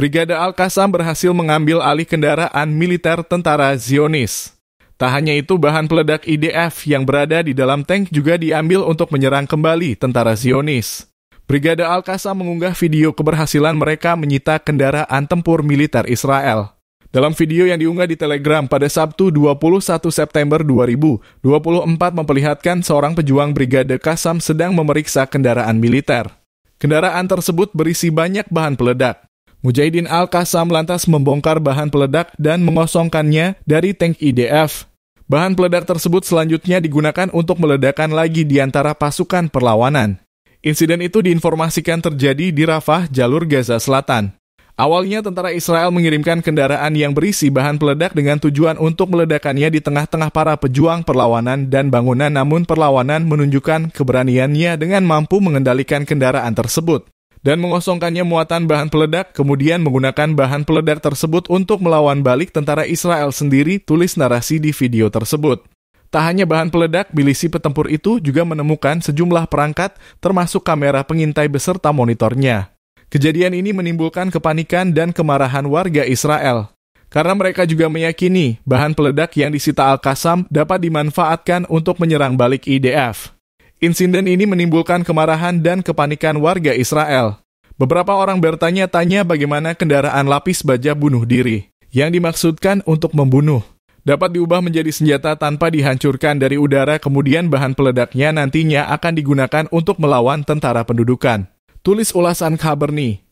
Brigade Al-Qassam berhasil mengambil alih kendaraan militer tentara Zionis. Tak hanya itu, bahan peledak IDF yang berada di dalam tank juga diambil untuk menyerang kembali tentara Zionis. Brigade Al-Qassam mengunggah video keberhasilan mereka menyita kendaraan tempur militer Israel. Dalam video yang diunggah di Telegram pada Sabtu 21 September 2024 memperlihatkan seorang pejuang Brigade Kasam sedang memeriksa kendaraan militer. Kendaraan tersebut berisi banyak bahan peledak. Mujahidin Al-Qassam lantas membongkar bahan peledak dan mengosongkannya dari tank IDF. Bahan peledak tersebut selanjutnya digunakan untuk meledakan lagi di antara pasukan perlawanan. Insiden itu diinformasikan terjadi di Rafah, jalur Gaza Selatan. Awalnya tentara Israel mengirimkan kendaraan yang berisi bahan peledak dengan tujuan untuk meledakannya di tengah-tengah para pejuang perlawanan dan bangunan namun perlawanan menunjukkan keberaniannya dengan mampu mengendalikan kendaraan tersebut dan mengosongkannya muatan bahan peledak, kemudian menggunakan bahan peledak tersebut untuk melawan balik tentara Israel sendiri, tulis narasi di video tersebut. Tak hanya bahan peledak, milisi petempur itu juga menemukan sejumlah perangkat, termasuk kamera pengintai beserta monitornya. Kejadian ini menimbulkan kepanikan dan kemarahan warga Israel. Karena mereka juga meyakini bahan peledak yang disita Al-Qassam dapat dimanfaatkan untuk menyerang balik IDF. Insiden ini menimbulkan kemarahan dan kepanikan warga Israel. Beberapa orang bertanya-tanya bagaimana kendaraan lapis baja bunuh diri, yang dimaksudkan untuk membunuh, dapat diubah menjadi senjata tanpa dihancurkan dari udara kemudian bahan peledaknya nantinya akan digunakan untuk melawan tentara pendudukan. Tulis ulasan nih.